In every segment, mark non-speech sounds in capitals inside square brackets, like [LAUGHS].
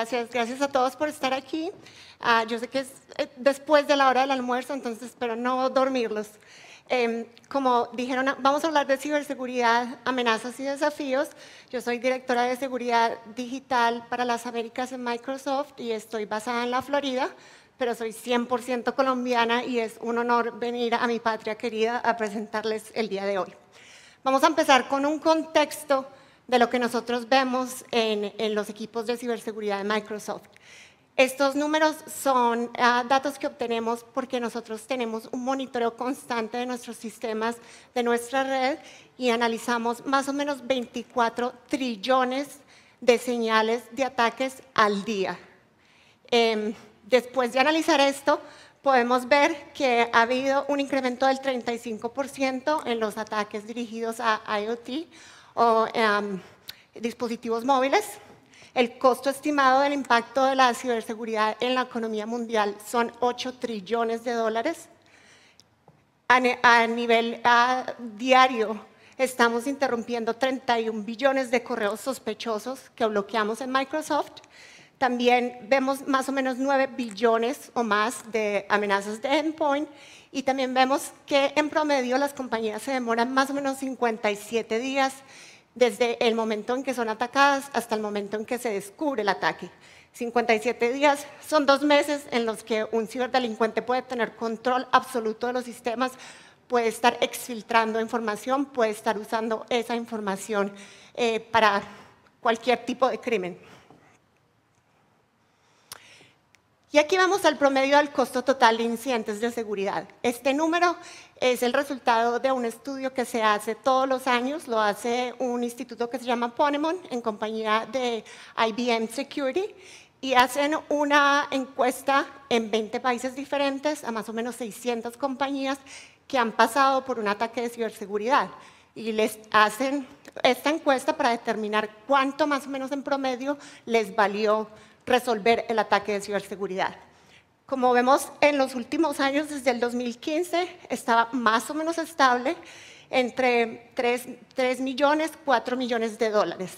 gracias. Gracias a todos por estar aquí. Ah, yo sé que es eh, después de la hora del almuerzo, entonces espero no dormirlos. Em, como dijeron, vamos a hablar de ciberseguridad, amenazas y desafíos. Yo soy directora de seguridad digital para las Américas en Microsoft y estoy basada en la Florida, pero soy 100% colombiana y es un honor venir a mi patria querida a presentarles el día de hoy. Vamos a empezar con un contexto de lo que nosotros vemos en, los equipos de ciberseguridad de Microsoft. Estos números son ah, datos que obtenemos porque nosotros tenemos un monitoreo constante de nuestros sistemas, de nuestra red, y analizamos más o menos 24 trillones de señales de ataques al día. Em, después de analizar esto, podemos ver que ha habido un incremento del 35% en los ataques dirigidos a IoT o em, dispositivos móviles. El costo estimado del impacto de la ciberseguridad en la economía mundial son 8 trillones de dólares. A, nivel a, diario estamos interrumpiendo 31 billones de correos sospechosos que bloqueamos en Microsoft. También vemos más o menos 9 billones o más de amenazas de endpoint y también vemos que en promedio las compañías se demoran más o menos 57 días desde el momento en que son atacadas hasta el momento en que se descubre el ataque. 57 días son dos meses en los que un ciberdelincuente puede tener control absoluto de los sistemas, puede estar exfiltrando información, puede estar usando esa información eh, para cualquier tipo de crimen. Y aquí vamos al promedio del costo total de incidentes de seguridad. Este número es el resultado de un estudio que se hace todos los años, lo hace un instituto que se llama Ponemon en compañía de IBM Security y hacen una encuesta en 20 países diferentes a más o menos 600 compañías que han pasado por un ataque de ciberseguridad y les hacen esta encuesta para determinar cuánto más o menos en promedio les valió resolver el ataque de ciberseguridad. Como vemos en los últimos años, desde el 2015, estaba más o menos estable entre 3, 3 millones, 4 millones de dólares.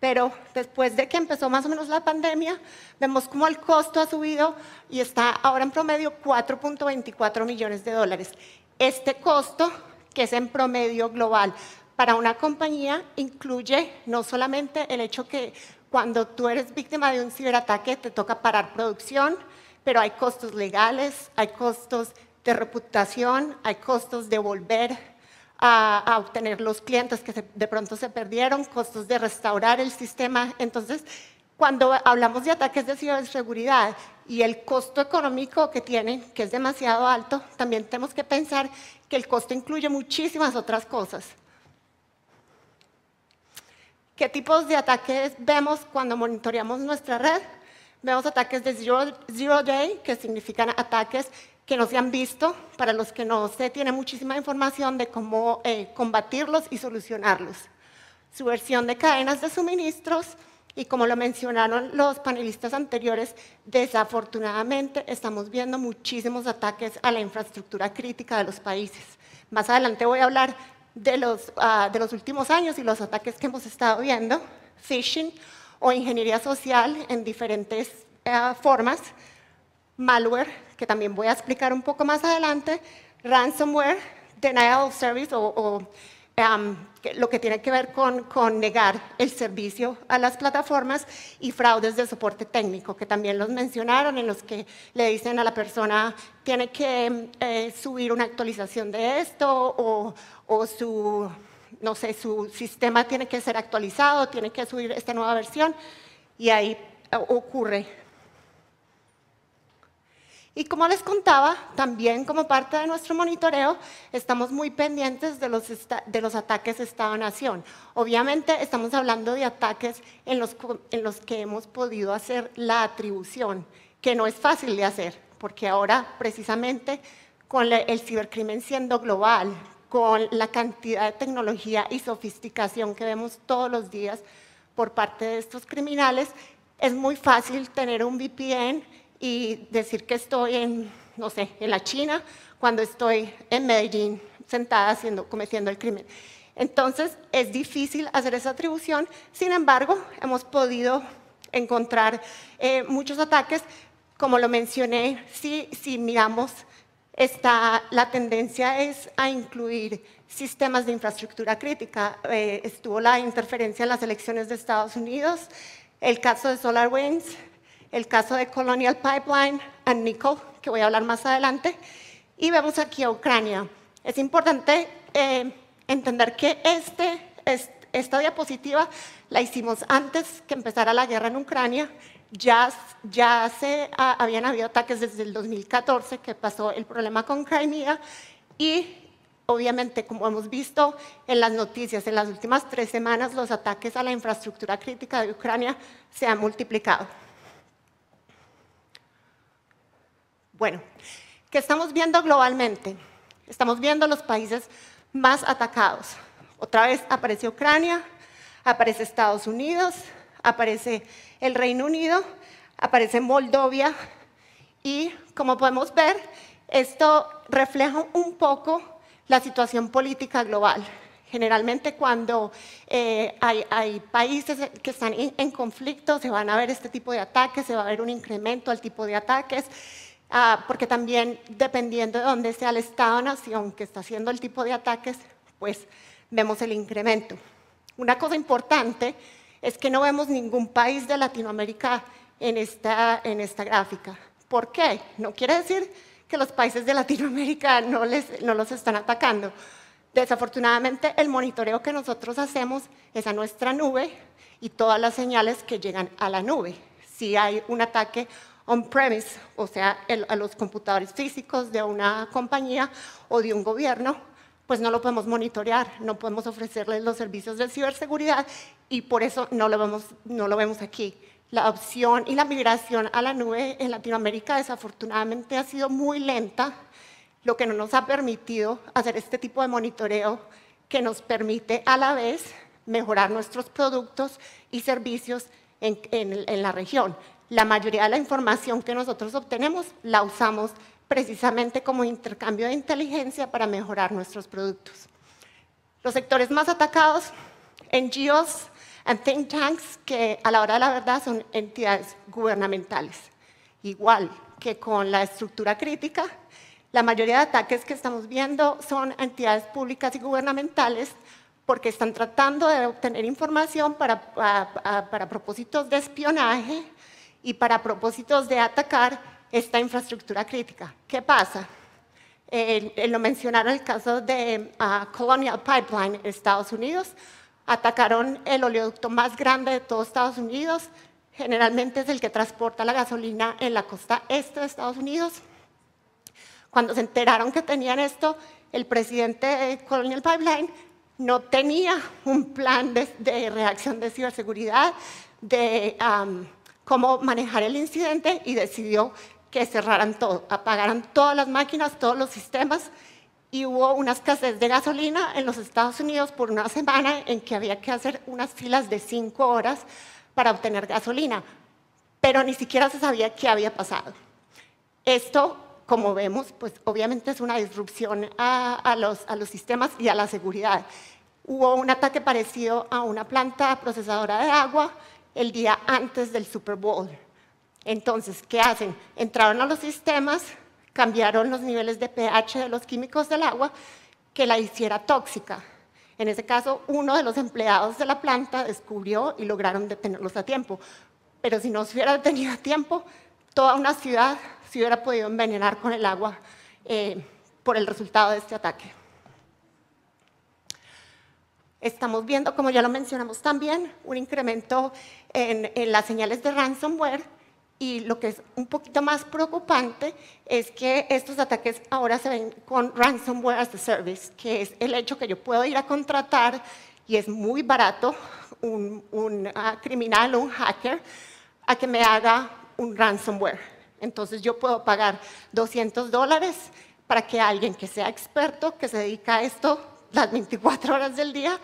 Pero después de que empezó más o menos la pandemia, vemos cómo el costo ha subido y está ahora en promedio 4.24 millones de dólares. Este costo, que es en promedio global para una compañía, incluye no solamente el hecho que cuando tú eres víctima de un ciberataque, te toca parar producción, pero hay costos legales, hay costos de reputación, hay costos de volver a, obtener los clientes que de pronto se perdieron, costos de restaurar el sistema. Entonces, cuando hablamos de ataques de ciberseguridad y el costo económico que tienen, que es demasiado alto, también tenemos que pensar que el costo incluye muchísimas otras cosas. ¿Qué tipos de ataques vemos cuando monitoreamos nuestra red? Vemos ataques de zero, day, que significan ataques que no se han visto, para los que no se tiene muchísima información de cómo eh, combatirlos y solucionarlos. Subversión de cadenas de suministros y como lo mencionaron los panelistas anteriores, desafortunadamente estamos viendo muchísimos ataques a la infraestructura crítica de los países. Más adelante voy a hablar de los, ah, de los últimos años y los ataques que hemos estado viendo, phishing o ingeniería social en diferentes eh, formas, malware, que también voy a explicar un poco más adelante, ransomware, denial of service o lo que tiene que ver con, negar el servicio a las plataformas y fraudes de soporte técnico, que también los mencionaron, en los que le dicen a la persona, tiene que eh, subir una actualización de esto o, o su, no sé, su sistema tiene que ser actualizado, tiene que subir esta nueva versión y ahí eh, ocurre y como les contaba, también como parte de nuestro monitoreo, estamos muy pendientes de los, de los ataques Estado-Nación. Obviamente estamos hablando de ataques en los, en los que hemos podido hacer la atribución, que no es fácil de hacer, porque ahora precisamente con el cibercrimen siendo global, con la cantidad de tecnología y sofisticación que vemos todos los días por parte de estos criminales, es muy fácil tener un VPN y decir que estoy en, no sé, en la China cuando estoy en Medellín sentada cometiendo el crimen. Entonces es difícil hacer esa atribución, sin embargo hemos podido encontrar eh, muchos ataques, como lo mencioné, si, si miramos, la tendencia es a incluir sistemas de infraestructura crítica. Eh, estuvo la interferencia en las elecciones de Estados Unidos, el caso de SolarWinds, el caso de Colonial Pipeline and Nickel, que voy a hablar más adelante, y vemos aquí a Ucrania. Es importante eh, entender que este, esta diapositiva la hicimos antes que empezara la guerra en Ucrania. Ya, ya se habían habido ataques desde el 2014, que pasó el problema con Crimea, y Obviamente, como hemos visto en las noticias, en las últimas tres semanas los ataques a la infraestructura crítica de Ucrania se han multiplicado. Bueno, ¿qué estamos viendo globalmente? Estamos viendo los países más atacados. Otra vez aparece Ucrania, aparece Estados Unidos, aparece el Reino Unido, aparece Moldovia y como podemos ver, esto refleja un poco la situación política global. Generalmente cuando eh, hay, países que están en conflicto se van a ver este tipo de ataques, se va a ver un incremento al tipo de ataques Ah, porque también dependiendo de dónde sea el Estado-nación que está haciendo el tipo de ataques, pues vemos el incremento. Una cosa importante es que no vemos ningún país de Latinoamérica en esta, en esta gráfica. ¿Por qué? No quiere decir que los países de Latinoamérica [LAUGHS] no, les, no los están atacando. Desafortunadamente, el monitoreo que nosotros hacemos es a nuestra nube y todas las señales que llegan a la nube. Si hay un ataque on-premise, o sea, a los computadores físicos de una compañía o de un gobierno, pues no lo podemos monitorear, no podemos ofrecerles los servicios de ciberseguridad y por eso no lo vemos, aquí. La opción y la migración a la nube en Latinoamérica desafortunadamente ha sido muy lenta, lo que no nos ha permitido hacer este tipo de monitoreo que nos permite a la vez mejorar nuestros productos y servicios en la región la mayoría de la información que nosotros obtenemos la usamos precisamente como intercambio de inteligencia para mejorar nuestros productos. Los sectores más atacados, NGOs and think tanks, que a la hora de la verdad son entidades gubernamentales. Igual que con la estructura crítica, la mayoría de ataques que estamos viendo son entidades públicas y gubernamentales porque están tratando de obtener información para propósitos de espionaje y para propósitos de atacar esta infraestructura crítica. ¿Qué pasa? Eh, eh, lo mencionaron el caso de ah, Colonial Pipeline, Estados Unidos. Atacaron el oleoducto más grande de todos Estados Unidos. Generalmente es el que transporta la gasolina en la costa este de Estados Unidos. Cuando se enteraron que tenían esto, el presidente de Colonial Pipeline no tenía un plan de, de reacción de ciberseguridad, de cómo manejar el incidente y decidió que cerraran todo, apagaran todas las máquinas, todos los sistemas y hubo una escasez de gasolina en los Estados Unidos por una semana en que había que hacer unas filas de cinco horas para obtener gasolina, pero ni siquiera se sabía qué había pasado. Esto, como vemos, pues obviamente es una disrupción a, los, a los sistemas y a la seguridad. Hubo un ataque parecido a una planta procesadora de agua el día antes del Super Bowl. Entonces, ¿qué hacen? Entraron a los sistemas, cambiaron los niveles de pH de los químicos del agua que la hiciera tóxica. En ese caso, uno de los empleados de la planta descubrió y lograron detenerlos a tiempo. Pero si no se hubiera detenido a tiempo, toda una ciudad se hubiera podido envenenar con el agua eh, por el resultado de este ataque. Estamos viendo, como ya lo mencionamos también, un incremento en, las señales de ransomware y lo que es un poquito más preocupante es que estos ataques ahora se ven con ransomware as a service, que es el hecho que yo puedo ir a contratar y es muy barato un, un ah, criminal o un hacker a que me haga un ransomware. Entonces yo puedo pagar 200 dólares para que alguien que sea experto, que se dedica a esto las 24 horas del día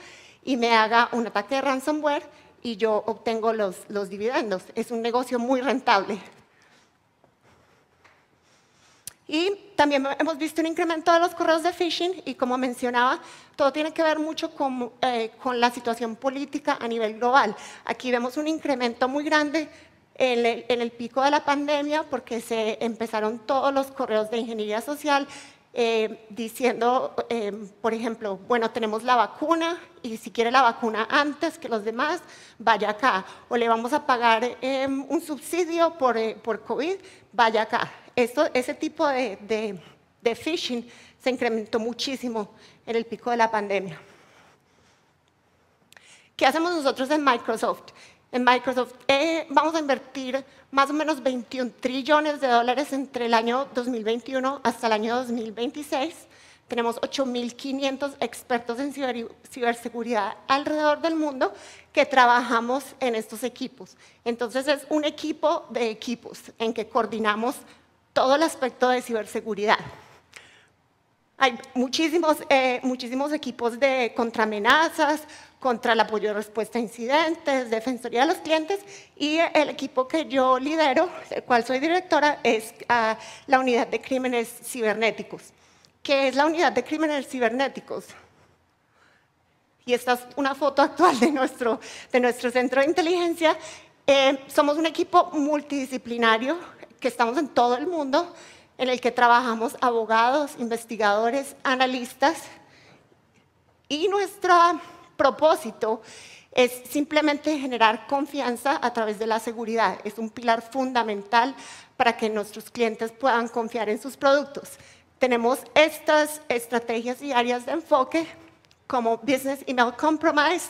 y me haga un ataque de ransomware y yo obtengo los, los dividendos. Es un negocio muy rentable. Y también hemos visto un incremento de los correos de phishing y como mencionaba, todo tiene que ver mucho con, eh, la situación política a nivel global. Aquí vemos un incremento muy grande en en el, pico de la pandemia porque se empezaron todos los correos de ingeniería social eh, diciendo, eh, por ejemplo, bueno, tenemos la vacuna y si quiere la vacuna antes que los demás, vaya acá. O le vamos a pagar em, un subsidio eh, por, COVID, vaya acá. ese tipo de phishing se incrementó muchísimo en el pico de la pandemia. ¿Qué hacemos nosotros en Microsoft? en Microsoft. Eh, vamos a invertir más o menos 21 trillones de dólares entre el año 2021 hasta el año 2026. Tenemos 8.500 expertos en ciberseguridad alrededor del mundo que trabajamos en estos equipos. Entonces es un equipo de equipos en que coordinamos todo el aspecto de ciberseguridad. Hay eh, muchísimos, equipos de amenazas, contra el apoyo de respuesta a incidentes, defensoría de los clientes y el equipo que yo lidero, del cual soy directora, es ah, la unidad de crímenes cibernéticos. ¿Qué es la unidad de crímenes cibernéticos? Y esta es una foto actual de nuestro, de nuestro centro de inteligencia. Eh, somos un equipo multidisciplinario que estamos en todo el mundo en el que trabajamos abogados, investigadores, analistas, y nuestro propósito es simplemente generar confianza a través de la seguridad. Es un pilar fundamental para que nuestros clientes puedan confiar en sus productos. Tenemos estas estrategias y áreas de enfoque como Business Email Compromise,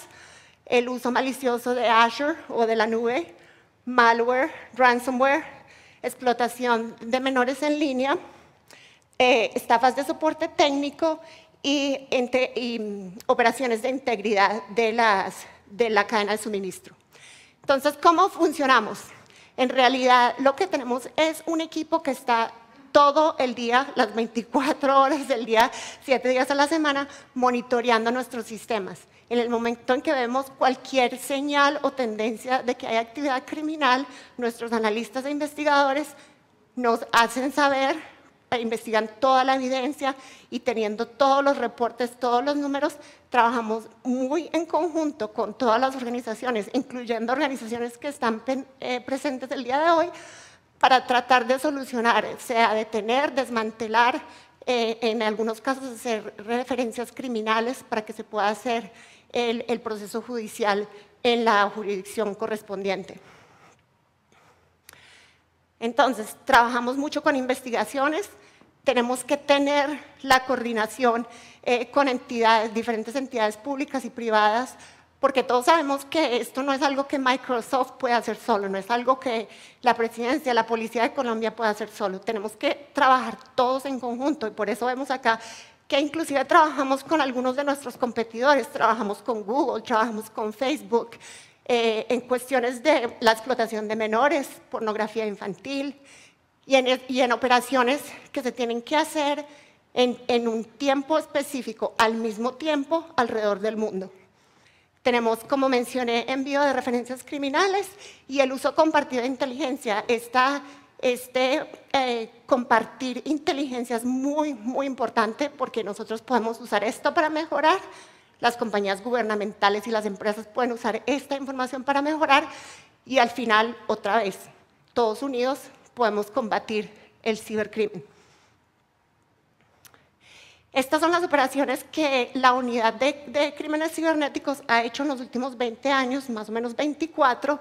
el uso malicioso de Azure o de la nube, malware, ransomware, explotación de menores en línea, eh, estafas de soporte técnico y, mm, operaciones de integridad de, de la cadena de suministro. Entonces, ¿cómo funcionamos? En realidad, lo que tenemos es un equipo que está todo el día, las 24 horas del día, 7 días a la semana, monitoreando nuestros sistemas. En el momento en que vemos cualquier señal o tendencia de que hay actividad criminal, nuestros analistas e investigadores nos hacen saber, eh, investigan toda la evidencia y teniendo todos los reportes, todos los números, trabajamos muy en conjunto con todas las organizaciones, incluyendo organizaciones que están eh, presentes el día de hoy, para tratar de solucionar, sea detener, desmantelar, eh, en algunos casos hacer referencias criminales para que se pueda hacer el, proceso judicial en la jurisdicción correspondiente. Entonces, trabajamos mucho con investigaciones, tenemos que tener la coordinación eh, con entidades, diferentes entidades públicas y privadas, porque todos sabemos que esto no es algo que Microsoft puede hacer solo, no es algo que la presidencia, la policía de Colombia pueda hacer solo. Tenemos que trabajar todos en conjunto y por eso vemos acá que inclusive trabajamos con algunos de nuestros competidores, trabajamos con Google, trabajamos con Facebook, eh, en cuestiones de la explotación de menores, pornografía infantil y en, y en operaciones que se tienen que hacer en, un tiempo específico, al mismo tiempo, alrededor del mundo. Tenemos, como mencioné, envío de referencias criminales y el uso compartido de inteligencia, está este, eh, compartir inteligencia es muy, muy importante porque nosotros podemos usar esto para mejorar, las compañías gubernamentales y las empresas pueden usar esta información para mejorar y al final, otra vez, todos unidos podemos combatir el cibercrimen. Estas son las operaciones que la unidad de, de crímenes cibernéticos ha hecho en los últimos 20 años, más o menos 24,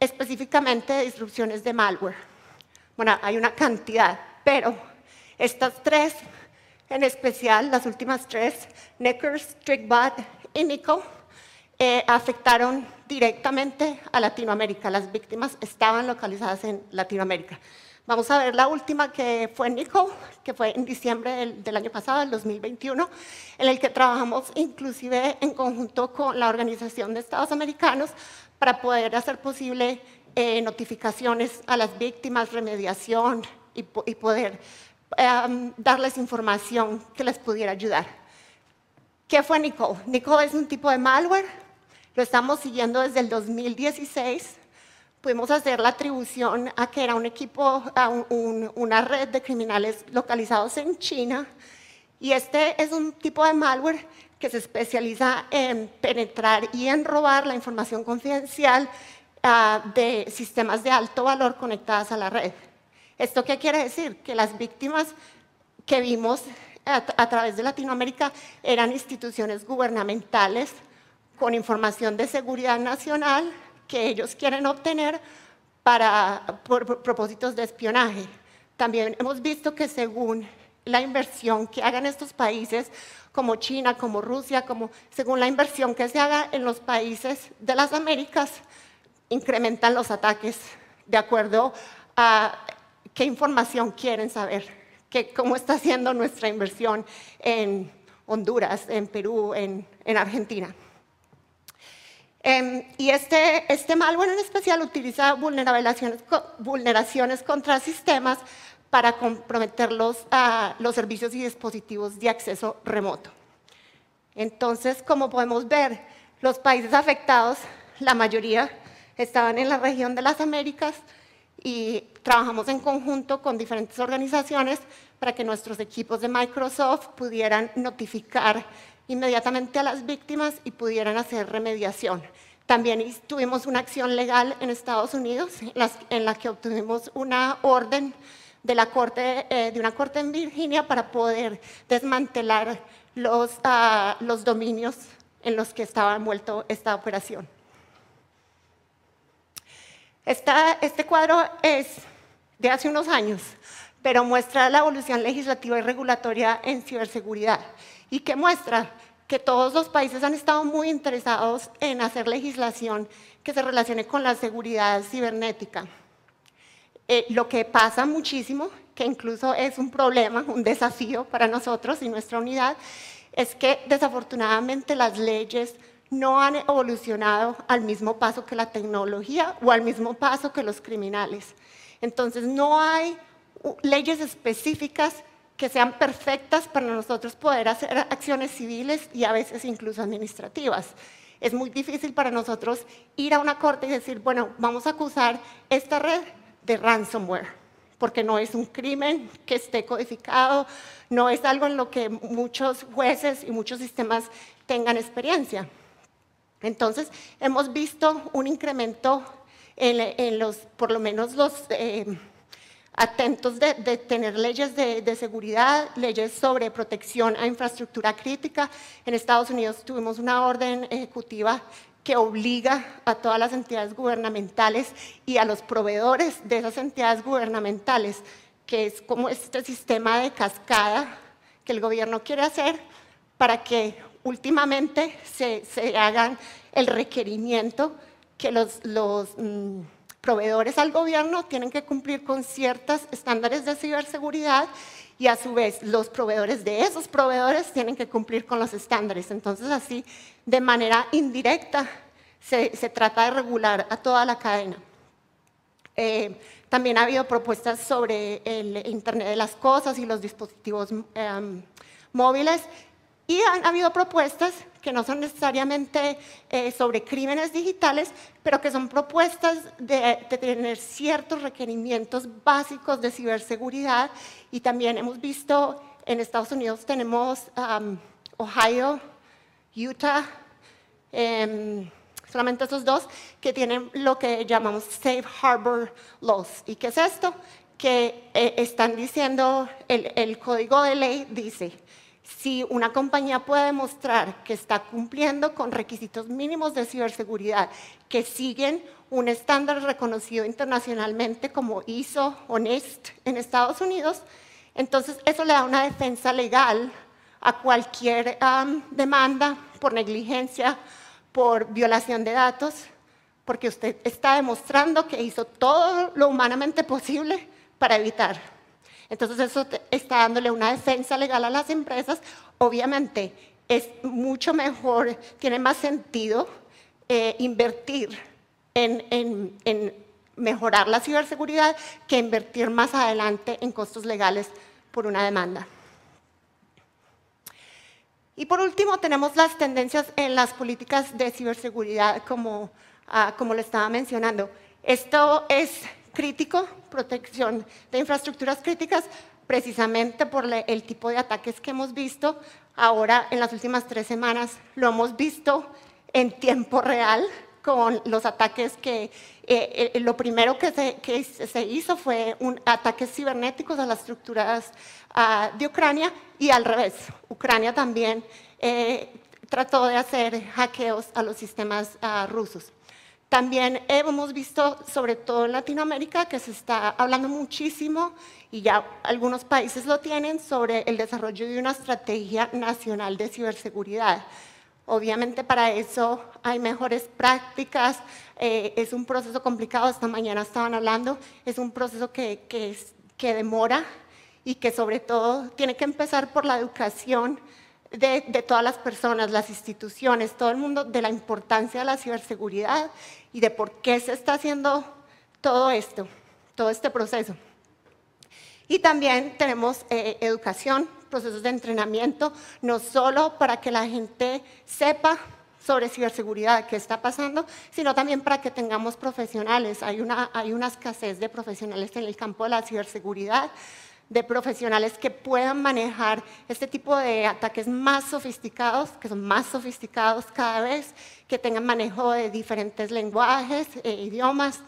específicamente de disrupciones de malware. Bueno, hay una cantidad, pero estas tres, en especial las últimas tres, Neckers, Trickbot y Nico, eh, afectaron directamente a Latinoamérica. Las víctimas estaban localizadas en Latinoamérica. Vamos a ver la última que fue Nico, que fue en diciembre del, año pasado, del 2021, en el que trabajamos inclusive en conjunto con la Organización de Estados Americanos para poder hacer posible eh, notificaciones a las víctimas, remediación y, poder em, darles información que les pudiera ayudar. ¿Qué fue Nicole? Nicole es un tipo de malware, lo estamos siguiendo desde el 2016 pudimos hacer la atribución a que era un equipo, una red de criminales localizados en China. Y este es un tipo de malware que se especializa en penetrar y en robar la información confidencial Ah, de sistemas de alto valor conectadas a la red. ¿Esto qué quiere decir? Que las víctimas que vimos a, través de Latinoamérica eran instituciones gubernamentales con información de seguridad nacional que ellos quieren obtener para, por, propósitos de espionaje. También hemos visto que según la inversión que hagan estos países, como China, como Rusia, según la inversión que se haga en los países de las Américas, incrementan los ataques de acuerdo a qué información quieren saber, cómo está haciendo nuestra inversión en Honduras, en Perú, en, Argentina. Em, y este, este malware en especial utiliza vulneraciones, vulneraciones contra sistemas para comprometer los servicios y dispositivos de acceso remoto. Entonces, como podemos ver, los países afectados, la mayoría estaban en la región de las Américas y trabajamos en conjunto con diferentes organizaciones para que nuestros equipos de Microsoft pudieran notificar inmediatamente a las víctimas y pudieran hacer remediación. También tuvimos una acción legal en Estados Unidos en la que obtuvimos una orden de, la corte, eh, de una corte en Virginia para poder desmantelar los, ah, los dominios en los que estaba envuelto esta operación este cuadro es de hace unos años, pero muestra la evolución legislativa y regulatoria en ciberseguridad y que muestra que todos los países han estado muy interesados en hacer legislación que se relacione con la seguridad cibernética. Eh, lo que pasa muchísimo, que incluso es un problema, un desafío para nosotros y nuestra unidad, es que desafortunadamente las leyes no han evolucionado al mismo paso que la tecnología o al mismo paso que los criminales. Entonces no hay leyes específicas que sean perfectas para nosotros poder hacer acciones civiles y a veces incluso administrativas. Es muy difícil para nosotros ir a una corte y decir, bueno, vamos a acusar esta red de ransomware, porque no es un crimen que esté codificado, no es algo en lo que muchos jueces y muchos sistemas tengan experiencia. Entonces, hemos visto un incremento en, los, por lo menos los eh, atentos de, tener leyes de, de, seguridad, leyes sobre protección a infraestructura crítica. En Estados Unidos tuvimos una orden ejecutiva que obliga a todas las entidades gubernamentales y a los proveedores de esas entidades gubernamentales, que es como este sistema de cascada que el gobierno quiere hacer para que últimamente se, hagan el requerimiento que los, mm, proveedores al gobierno tienen que cumplir con ciertos estándares de ciberseguridad y a su vez los proveedores de esos proveedores tienen que cumplir con los estándares. Entonces así, de manera indirecta, se, trata de regular a toda la cadena. Eh, también ha habido propuestas sobre el Internet de las Cosas y los dispositivos em, móviles y han habido propuestas que no son necesariamente eh, sobre crímenes digitales, pero que son propuestas de, tener ciertos requerimientos básicos de ciberseguridad. Y también hemos visto en Estados Unidos tenemos Ohio, Utah, em, solamente esos dos, que tienen lo que llamamos Safe Harbor Laws. ¿Y qué es esto? Que eh, están diciendo, el, el código de ley dice, si una compañía puede demostrar que está cumpliendo con requisitos mínimos de ciberseguridad, que siguen un estándar reconocido internacionalmente como ISO o NIST en Estados Unidos, entonces eso le da una defensa legal a cualquier demanda por negligencia, por violación de datos, porque usted está demostrando que hizo todo lo humanamente posible para evitar entonces eso está dándole una defensa legal a las empresas. Obviamente es mucho mejor, tiene más sentido eh, invertir en, mejorar la ciberseguridad que invertir más adelante en costos legales por una demanda. Y por último, tenemos las tendencias en las políticas de ciberseguridad, como, ah, como lo estaba mencionando. Esto es crítico, protección de infraestructuras críticas, precisamente por el tipo de ataques que hemos visto. Ahora, en las últimas tres semanas, lo hemos visto en tiempo real con los ataques que, eh, eh, lo primero que se, hizo fue un, ataques cibernéticos a las estructuras ah, de Ucrania y al revés, Ucrania también eh, trató de hacer hackeos a los sistemas ah, rusos. También hemos visto, sobre todo en Latinoamérica, que se está hablando muchísimo, y ya algunos países lo tienen, sobre el desarrollo de una estrategia nacional de ciberseguridad. Obviamente para eso hay mejores prácticas, eh, es un proceso complicado, esta mañana estaban hablando, es un proceso que, que demora y que sobre todo tiene que empezar por la educación, de, todas las personas, las instituciones, todo el mundo, de la importancia de la ciberseguridad y de por qué se está haciendo todo esto, todo este proceso. Y también tenemos eh, educación, procesos de entrenamiento, no solo para que la gente sepa sobre ciberseguridad, qué está pasando, sino también para que tengamos profesionales. Hay hay una escasez de profesionales en el campo de la ciberseguridad de profesionales que puedan manejar este tipo de ataques más sofisticados, que son más sofisticados cada vez, que tengan manejo de diferentes lenguajes e idiomas.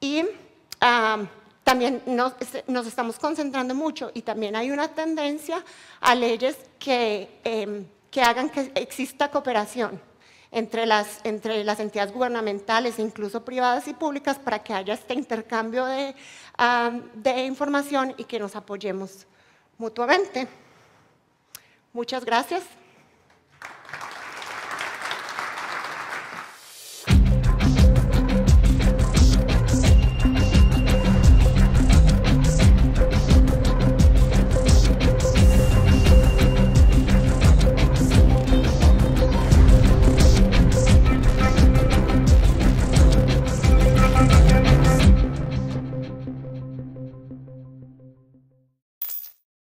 Y también este, nos, estamos concentrando mucho y también hay una tendencia a leyes que em, hagan que exista cooperación entre las, entre las entidades gubernamentales, e incluso privadas y públicas, para que haya este intercambio de, de información y que nos apoyemos mutuamente. Muchas gracias.